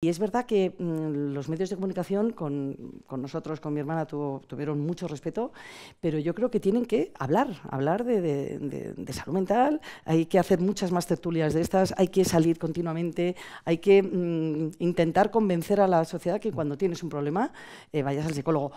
Y es verdad que mm, los medios de comunicación con, nosotros, con mi hermana, tuvieron mucho respeto, pero yo creo que tienen que hablar, hablar de, salud mental, hay que hacer muchas más tertulias de estas, hay que salir continuamente, hay que mm, intentar convencer a la sociedad que cuando tienes un problema eh, vayas al psicólogo